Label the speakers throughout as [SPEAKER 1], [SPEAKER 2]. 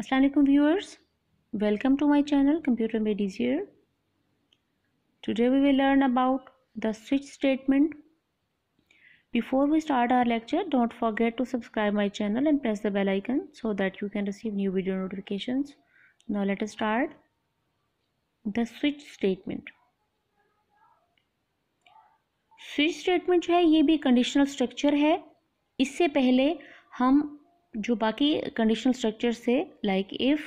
[SPEAKER 1] Assalamualaikum viewers, welcome to my channel Computer Made Easier. Today we will learn about the switch statement. Before we start our lecture, don't forget to subscribe my channel and press the bell icon so that you can receive new video notifications. Now let us start the switch statement. Switch statement जो है ये भी conditional structure है इससे पहले हम जो बाकी कंडीशनल स्ट्रक्चर से लाइक इफ़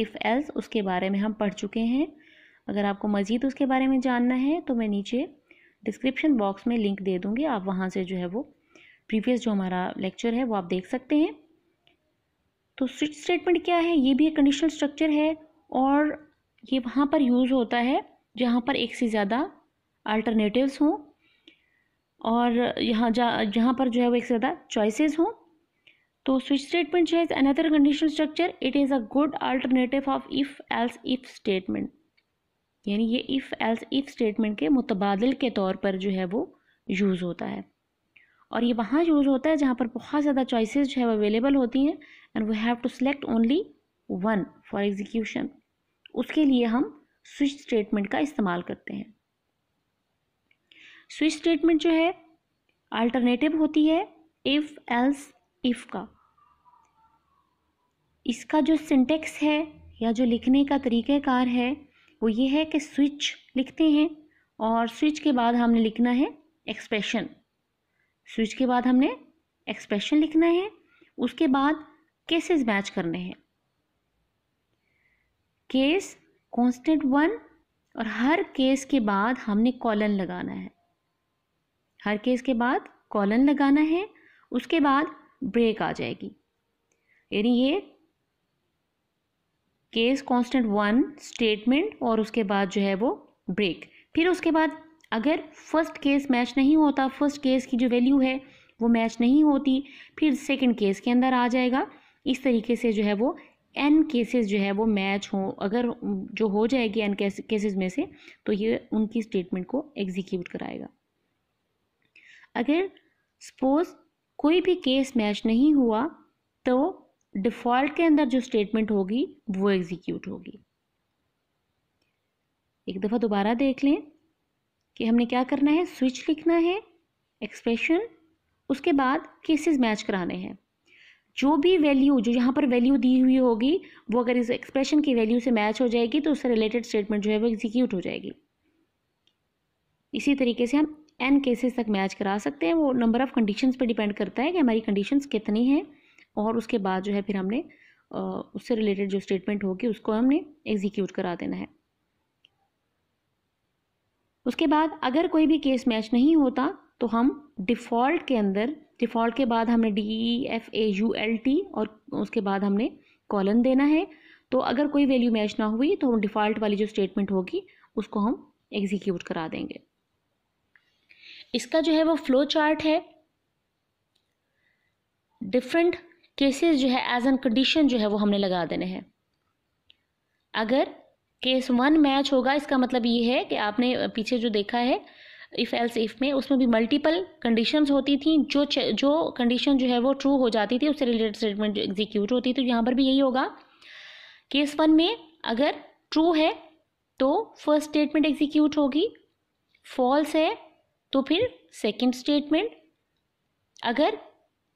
[SPEAKER 1] इफ़ एल्स उसके बारे में हम पढ़ चुके हैं अगर आपको मज़ीद उसके बारे में जानना है तो मैं नीचे डिस्क्रिप्शन बॉक्स में लिंक दे दूँगी आप वहाँ से जो है वो प्रीवियस जो हमारा लेक्चर है वो आप देख सकते हैं तो स्विच स्टेटमेंट क्या है ये भी एक कंडीशनल स्ट्रक्चर है और ये वहाँ पर यूज़ होता है जहाँ पर एक से ज़्यादा अल्टरनेटिव्स हों और यहाँ जहाँ पर जो है वो एक से ज़्यादा चॉइसेस हों तो स्विच स्टेटमेंट जो है another conditional structure it is a good alternative of if else if statement यानी ये इफ़ एल्स इफ़ स्टेटमेंट के मुतबादल के तौर पर जो है वो यूज़ होता है और ये वहाँ यूज़ होता है जहाँ पर बहुत ज़्यादा चॉइसेस जो है वो अवेलेबल होती हैं and we have to select only one for execution उसके लिए हम स्विच स्टेटमेंट का इस्तेमाल करते हैं स्विच स्टेटमेंट जो है अल्टरनेटिव होती है इफ़ एल्स इफ़ का इसका जो सिंटेक्स है या जो लिखने का तरीक़ेकार है वो ये है कि स्विच लिखते हैं और स्विच के बाद हमने लिखना है एक्सप्रेशन स्विच के बाद हमने एक्सप्रेशन लिखना है उसके बाद केसेस मैच करने हैं केस कांस्टेंट वन और हर केस के बाद हमने कॉलन लगाना है हर केस के बाद कॉलन लगाना है उसके बाद ब्रेक आ जाएगी यानी ये केस कांस्टेंट वन स्टेटमेंट और उसके बाद जो है वो ब्रेक फिर उसके बाद अगर फर्स्ट केस मैच नहीं होता फर्स्ट केस की जो वैल्यू है वो मैच नहीं होती फिर सेकंड केस के अंदर आ जाएगा इस तरीके से जो है वो एन केसेस जो है वो मैच हो अगर जो हो जाएगी एन केसेस में से तो ये उनकी स्टेटमेंट को एग्जीक्यूट कराएगा अगर सपोज कोई भी केस मैच नहीं हुआ तो डिफ़ॉल्ट के अंदर जो स्टेटमेंट होगी वो एग्जीक्यूट होगी एक दफ़ा दोबारा देख लें कि हमने क्या करना है स्विच लिखना है एक्सप्रेशन उसके बाद केसेस मैच कराने हैं जो भी वैल्यू जो यहाँ पर वैल्यू दी हुई होगी वो अगर इस एक्सप्रेशन की वैल्यू से मैच हो जाएगी तो उससे रिलेटेड स्टेटमेंट जो है वो एग्जीक्यूट हो जाएगी इसी तरीके से हम एन केसेस तक मैच करा सकते हैं वो नंबर ऑफ़ कंडीशंस पे डिपेंड करता है कि हमारी कंडीशंस कितनी हैं और उसके बाद जो है फिर हमने उससे रिलेटेड जो स्टेटमेंट होगी उसको हमने एग्जीक्यूट करा देना है उसके बाद अगर कोई भी केस मैच नहीं होता तो हम डिफ़ॉल्ट के अंदर डिफ़ॉल्ट के बाद हमने D E F A U L T और उसके बाद हमने कॉलन देना है तो अगर कोई वैल्यू मैच ना हुई तो हम डिफ़ॉल्ट वाली जो स्टेटमेंट होगी उसको हम एग्जीक्यूट करा देंगे इसका जो है वो फ्लो चार्ट है डिफरेंट केसेस जो है एज एन कंडीशन जो है वो हमने लगा देने हैं अगर केस वन मैच होगा इसका मतलब ये है कि आपने पीछे जो देखा है इफ़ एल्स इफ़ में उसमें भी मल्टीपल कंडीशंस होती थी जो जो कंडीशन जो है वो ट्रू हो जाती थी उससे रिलेटेड स्टेटमेंट एग्जीक्यूट होती थी तो यहाँ पर भी यही होगा केस वन में अगर ट्रू है तो फर्स्ट स्टेटमेंट एग्जीक्यूट होगी फॉल्स है तो फिर सेकेंड स्टेटमेंट अगर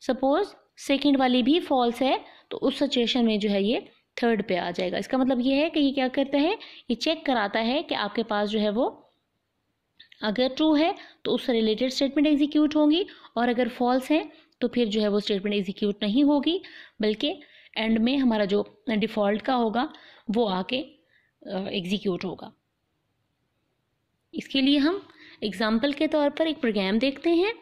[SPEAKER 1] सपोज सेकेंड वाली भी फॉल्स है तो उस सिचुएशन में जो है ये थर्ड पे आ जाएगा इसका मतलब ये है कि ये क्या करता है ये चेक कराता है कि आपके पास जो है वो अगर ट्रू है तो उससे रिलेटेड स्टेटमेंट एग्जीक्यूट होंगी और अगर फॉल्स है तो फिर जो है वो स्टेटमेंट एग्जीक्यूट नहीं होगी बल्कि एंड में हमारा जो डिफ़ॉल्ट का होगा वो आके एग्जीक्यूट होगा इसके लिए हम एग्ज़ाम्पल के तौर पर एक प्रोग्राम देखते हैं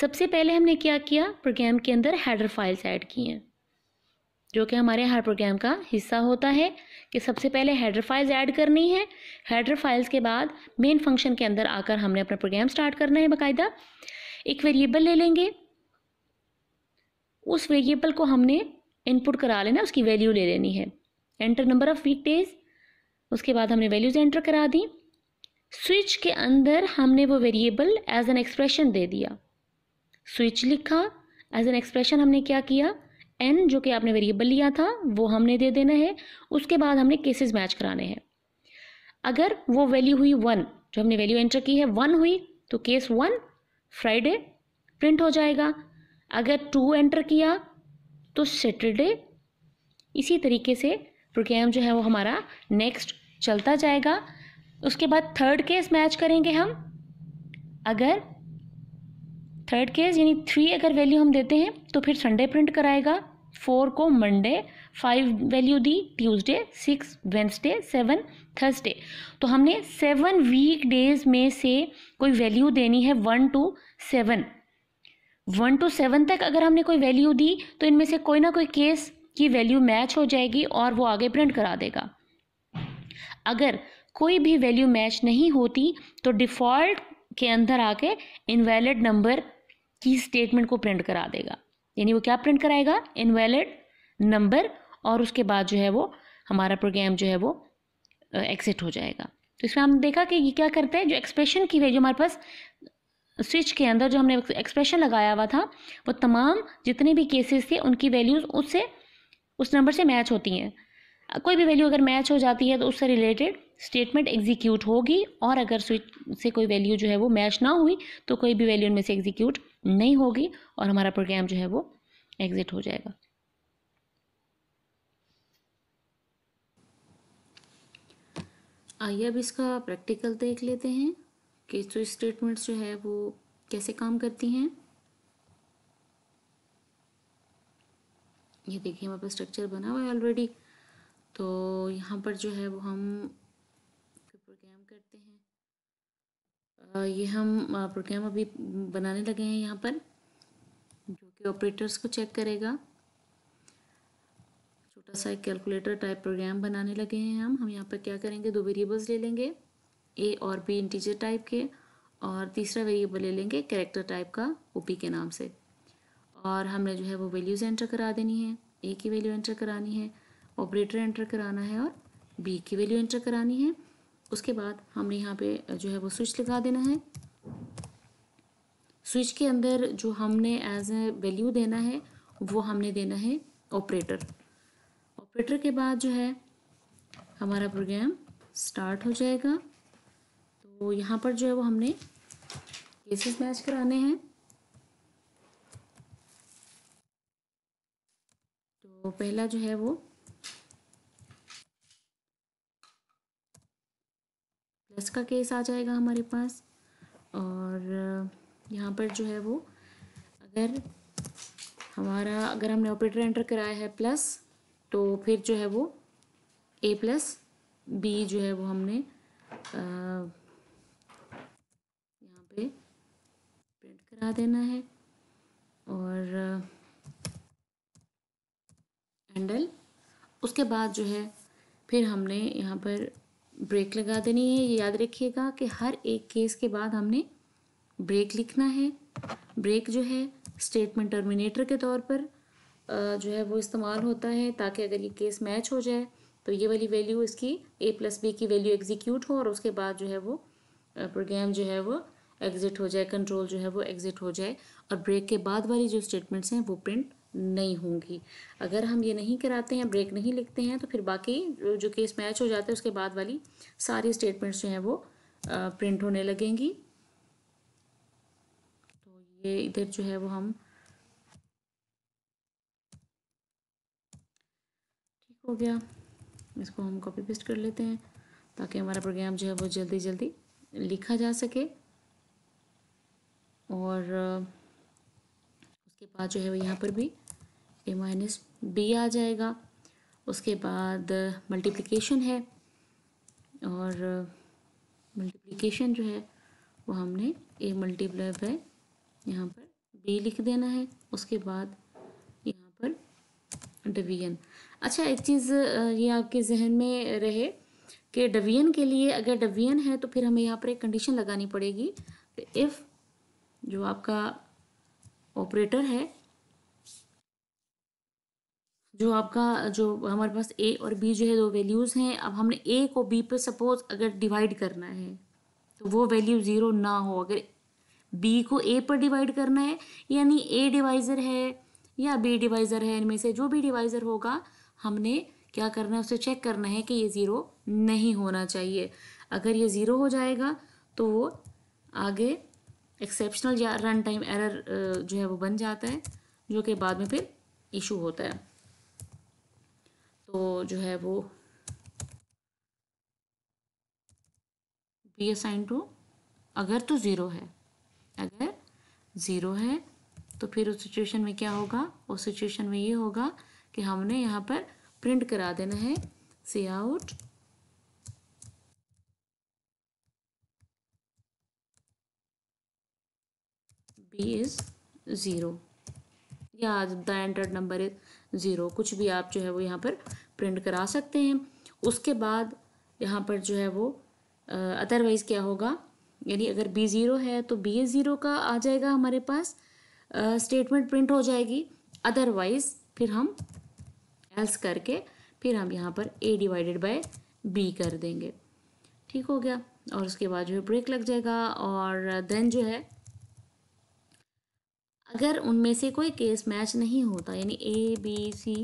[SPEAKER 1] सबसे पहले हमने क्या किया प्रोग्राम के अंदर हेडर फाइल्स ऐड की हैं जो कि हमारे हर प्रोग्राम का हिस्सा होता है कि सबसे पहले हेडर फाइल्स ऐड करनी है हेडर फाइल्स के बाद मेन फंक्शन के अंदर आकर हमने अपना प्रोग्राम स्टार्ट करना है बाकायदा एक वेरिएबल ले लेंगे उस वेरिएबल को हमने इनपुट करा लेना उसकी वैल्यू ले लेनी है enter number of week days उसके बाद हमने वैल्यूज़ एंटर करा दी स्विच के अंदर हमने वो वेरिएबल एज एन एक्सप्रेशन दे दिया स्विच लिखा एज एन एक्सप्रेशन हमने क्या किया एन जो कि आपने वेरिएबल लिया था वो हमने दे देना है उसके बाद हमने केसेस मैच कराने हैं अगर वो वैल्यू हुई वन जो हमने वैल्यू एंटर की है वन हुई तो केस वन फ्राइडे प्रिंट हो जाएगा अगर टू एंटर किया तो सैटरडे इसी तरीके से प्रोग्राम जो है वो हमारा नेक्स्ट चलता जाएगा उसके बाद थर्ड केस मैच करेंगे हम अगर थर्ड केस यानी थ्री अगर वैल्यू हम देते हैं तो फिर संडे प्रिंट कराएगा फोर को मंडे फाइव वैल्यू दी Tuesday six Wednesday seven Thursday तो हमने सेवन वीक डेज में से कोई वैल्यू देनी है one two seven one two seven तक अगर हमने कोई वैल्यू दी तो इनमें से कोई ना कोई केस की वैल्यू मैच हो जाएगी और वो आगे प्रिंट करा देगा अगर कोई भी वैल्यू मैच नहीं होती तो डिफ़ॉल्ट के अंदर आके इनवैलिड नंबर की स्टेटमेंट को प्रिंट करा देगा यानी वो क्या प्रिंट कराएगा इनवैलिड नंबर और उसके बाद जो है वो हमारा प्रोग्राम जो है वो एक्सिट हो जाएगा तो इसमें हम देखा कि ये क्या करता है जो एक्सप्रेशन की वैल्यू हमारे पास स्विच के अंदर जो हमने एक्सप्रेशन लगाया हुआ था वो तमाम जितने भी केसेस थे उनकी वैल्यूज़ उससे उस नंबर से मैच होती हैं कोई भी वैल्यू अगर मैच हो जाती है तो उससे रिलेटेड स्टेटमेंट एग्जीक्यूट होगी और अगर स्विच से कोई वैल्यू जो है वो मैच ना हुई तो कोई भी वैल्यू उनमें से एग्जीक्यूट नहीं होगी और हमारा प्रोग्राम जो है वो एग्जिट हो जाएगा आइए अब इसका प्रैक्टिकल देख लेते हैं कि जो स्टेटमेंट्स जो है वो कैसे काम करती हैं ये देखिए हमारे स्ट्रक्चर बना हुआ है ऑलरेडी तो यहाँ पर जो है वो हम ये हम प्रोग्राम अभी बनाने लगे हैं यहाँ पर जो कि ऑपरेटर्स को चेक करेगा छोटा सा एक कैलकुलेटर टाइप प्रोग्राम बनाने लगे हैं हम हम यहाँ पर क्या करेंगे दो वेरिएबल्स ले लेंगे ए और बी इंटीजर टाइप के और तीसरा वेरिएबल ले लेंगे कैरेक्टर टाइप का ओ के नाम से और हमने जो है वो वैल्यूज़ एंटर करा देनी है ए की वैल्यू एंटर करानी है ऑपरेटर एंटर कराना है और बी की वैल्यू एंटर करानी है उसके बाद हमने यहाँ पे जो है वो स्विच लगा देना है स्विच के अंदर जो हमने एज ए वैल्यू देना है वो हमने देना है ऑपरेटर ऑपरेटर के बाद जो है हमारा प्रोग्राम स्टार्ट हो जाएगा तो यहाँ पर जो है वो हमने केसेस मैच कराने हैं तो पहला जो है वो प्लस का केस आ जाएगा हमारे पास और यहाँ पर जो है वो अगर हमारा अगर हमने ऑपरेटर एंटर कराया है प्लस तो फिर जो है वो ए प्लस बी जो है वो हमने यहाँ पे प्रिंट करा देना है और हैंडल उसके बाद जो है फिर हमने यहाँ पर ब्रेक लगा देनी है ये याद रखिएगा कि हर एक केस के बाद हमने ब्रेक लिखना है ब्रेक जो है स्टेटमेंट टर्मिनेटर के तौर पर जो है वो इस्तेमाल होता है ताकि अगर ये केस मैच हो जाए तो ये वाली वैल्यू इसकी ए प्लस बी की वैल्यू एग्जीक्यूट हो और उसके बाद जो है वो प्रोग्राम जो है वो एग्ज़िट हो जाए कंट्रोल जो है वो एग्ज़िट हो जाए और ब्रेक के बाद वाली जो स्टेटमेंट्स हैं वो प्रिंट नहीं होंगी अगर हम ये नहीं कराते हैं ब्रेक नहीं लिखते हैं तो फिर बाकी जो केस मैच हो जाते हैं उसके बाद वाली सारी स्टेटमेंट्स जो हैं वो प्रिंट होने लगेंगी तो ये इधर जो है वो हम ठीक हो गया इसको हम कॉपी पेस्ट कर लेते हैं ताकि हमारा प्रोग्राम जो है वो जल्दी जल्दी लिखा जा सके और उसके बाद जो है वो यहाँ पर भी ए माइनस बी आ जाएगा उसके बाद मल्टीप्लिकेशन है और मल्टीप्लिकेशन जो है वो हमने ए मल्टीप्लाई बाय यहाँ पर बी लिख देना है उसके बाद यहाँ पर डिवीजन अच्छा एक चीज़ ये आपके जहन में रहे कि डिवीजन के लिए अगर डिवीजन है तो फिर हमें यहाँ पर एक कंडीशन लगानी पड़ेगी कि इफ़ जो आपका ऑपरेटर है जो आपका जो हमारे पास ए और बी जो है दो वैल्यूज़ हैं अब हमने ए को बी पर सपोज अगर डिवाइड करना है तो वो वैल्यू ज़ीरो ना हो अगर बी को ए पर डिवाइड करना है यानी ए डिवाइज़र है या बी डिवाइज़र है इनमें से जो भी डिवाइज़र होगा हमने क्या करना है उसे चेक करना है कि ये ज़ीरो नहीं होना चाहिए अगर ये ज़ीरो हो जाएगा तो वो आगे एक्सेप्शनल या रन टाइम एरर जो है वो बन जाता है जो कि बाद में फिर इशू होता है तो जो है वो बी असाइन टू अगर तो ज़ीरो है अगर ज़ीरो है तो फिर उस सिचुएशन में क्या होगा उस सिचुएशन में ये होगा कि हमने यहाँ पर प्रिंट करा देना है C out B is zero या the entered number is zero कुछ भी आप जो है वो यहाँ पर प्रिंट करा सकते हैं उसके बाद यहाँ पर जो है वो अदरवाइज़ क्या होगा यानी अगर बी ज़ीरो है तो बी ए ज़ीरो का आ जाएगा हमारे पास स्टेटमेंट प्रिंट हो जाएगी अदरवाइज़ फिर हम एल्स करके फिर हम यहाँ पर ए डिवाइडेड बाय बी कर देंगे ठीक हो गया और उसके बाद जो है ब्रेक लग जाएगा और देन जो है अगर उनमें से कोई केस मैच नहीं होता यानी ए बी सी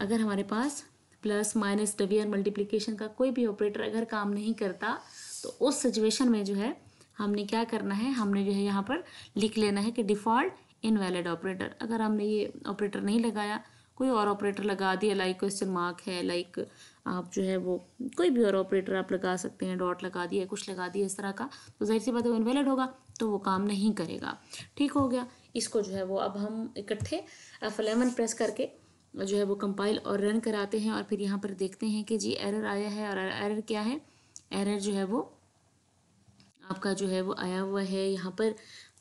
[SPEAKER 1] अगर हमारे पास प्लस माइनस डिवियर मल्टीप्लिकेशन का कोई भी ऑपरेटर अगर काम नहीं करता तो उस सिचुएशन में जो है हमने क्या करना है हमने जो है यहाँ पर लिख लेना है कि डिफ़ॉल्ट इनवैलिड ऑपरेटर अगर हमने ये ऑपरेटर नहीं लगाया कोई और ऑपरेटर लगा दिया लाइक क्वेश्चन मार्क है लाइक आप जो है वो कोई भी और ऑपरेटर आप लगा सकते हैं डॉट लगा दिया कुछ लगा दिया इस तरह का तो जाहिर सी बात है वो इनवैलिड होगा तो वो काम नहीं करेगा ठीक हो गया इसको जो है वो अब हम इकट्ठे एफ प्रेस करके जो है वो कंपाइल और रन कराते हैं और फिर यहाँ पर देखते हैं कि जी एरर आया है और एरर क्या है एरर जो है वो आपका जो है वो आया हुआ है यहाँ पर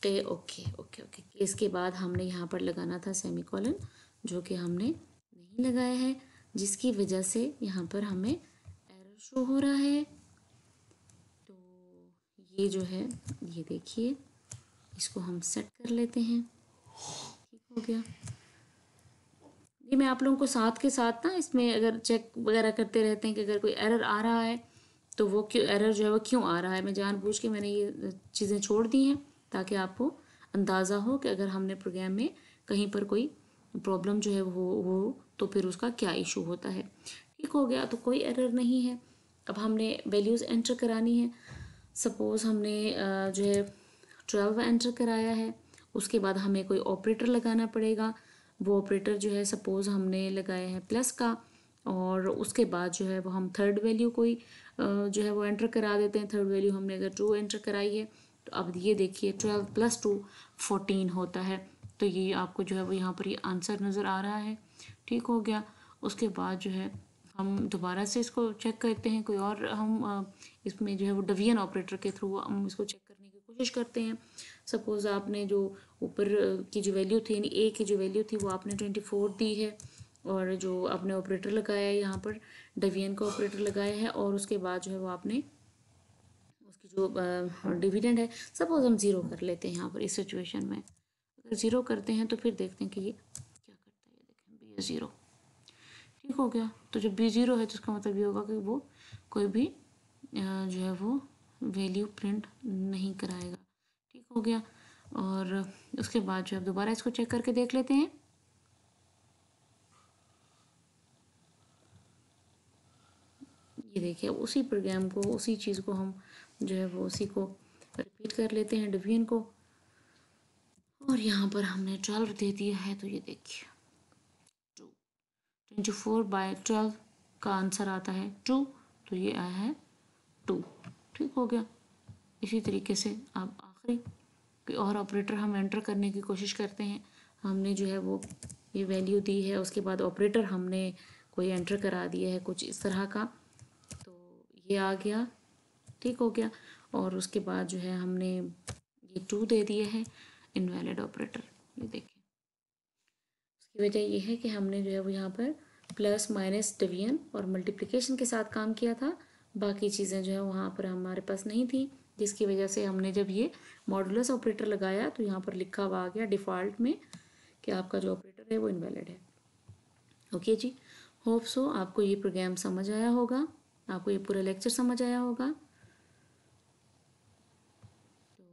[SPEAKER 1] के ओके ओके ओके इसके बाद हमने यहाँ पर लगाना था सेमी कॉलन जो कि हमने नहीं लगाया है जिसकी वजह से यहाँ पर हमें एरर शो हो रहा है तो ये जो है ये देखिए इसको हम सेट कर लेते हैं ठीक हो गया ये मैं आप लोगों को साथ के साथ ना इसमें अगर चेक वगैरह करते रहते हैं कि अगर कोई एरर आ रहा है तो वो क्यों एरर जो है वो क्यों आ रहा है मैं जानबूझ के मैंने ये चीज़ें छोड़ दी हैं ताकि आपको अंदाज़ा हो कि अगर हमने प्रोग्राम में कहीं पर कोई प्रॉब्लम जो है वो हो तो फिर उसका क्या इशू होता है ठीक हो गया तो कोई एरर नहीं है अब हमने वैल्यूज़ एंटर करानी है सपोज़ हमने जो है ट्वेल्व एंटर कराया है उसके बाद हमें कोई ऑपरेटर लगाना पड़ेगा वो ऑपरेटर जो है सपोज़ हमने लगाया है प्लस का और उसके बाद जो है वो हम थर्ड वैल्यू कोई जो है वो एंटर करा देते हैं थर्ड वैल्यू हमने अगर टू एंटर कराई है तो अब ये देखिए ट्वेल्व प्लस टू फोर्टीन होता है तो ये आपको जो है वो यहाँ पर ये आंसर नज़र आ रहा है ठीक हो गया उसके बाद जो है हम दोबारा से इसको चेक करते हैं कोई और हम इसमें जो है वो डवियन ऑपरेटर के थ्रू हम इसको चेक करने की कोशिश करते हैं सपोज़ आपने जो ऊपर की जो वैल्यू थी यानी ए की जो वैल्यू थी वो आपने ट्वेंटी फोर दी है और जो आपने ऑपरेटर लगाया है यहाँ पर डवियन का ऑपरेटर लगाया है और उसके बाद जो है वो आपने उसकी जो डिविडेंड हाँ, है सपोज हम ज़ीरो कर लेते हैं यहाँ पर इस सिचुएशन में अगर ज़ीरो करते हैं तो फिर देखते हैं कि ये क्या करता है देखें बी ज़ीरो ठीक हो गया तो जब बी ज़ीरो है तो उसका मतलब ये होगा कि वो कोई भी जो है वो वैल्यू प्रिंट नहीं कराएगा ठीक हो गया और उसके बाद जो है दोबारा इसको चेक करके देख लेते हैं ये देखिए उसी प्रोग्राम को उसी चीज़ को हम जो है वो उसी को रिपीट कर लेते हैं डिवीजन को और यहाँ पर हमने ट्वेल्व दे दिया है तो ये देखिए two twenty four by twelve का आंसर आता है टू तो ये आया है टू ठीक हो गया इसी तरीके से आप आखिरी और ऑपरेटर हम एंटर करने की कोशिश करते हैं हमने जो है वो ये वैल्यू दी है उसके बाद ऑपरेटर हमने कोई एंटर करा दिया है कुछ इस तरह का तो ये आ गया ठीक हो गया और उसके बाद जो है हमने ये टू दे दिया है इनवैलिड ऑपरेटर ये देखें उसकी वजह ये है कि हमने जो है वो यहाँ पर प्लस माइनस डिवीजन और मल्टीप्लिकेशन के साथ काम किया था बाकी चीज़ें जो है वहाँ पर हमारे पास नहीं थी जिसकी वजह से हमने जब ये मॉडुलस ऑपरेटर लगाया तो यहाँ पर लिखा हुआ आ गया डिफ़ॉल्ट में कि आपका जो ऑपरेटर है वो इनवैलिड है ओके जी होप सो आपको ये प्रोग्राम समझ आया होगा आपको ये पूरा लेक्चर समझ आया होगा तो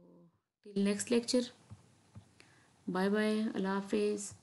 [SPEAKER 1] till next lecture bye bye अल्लाह हाफिज़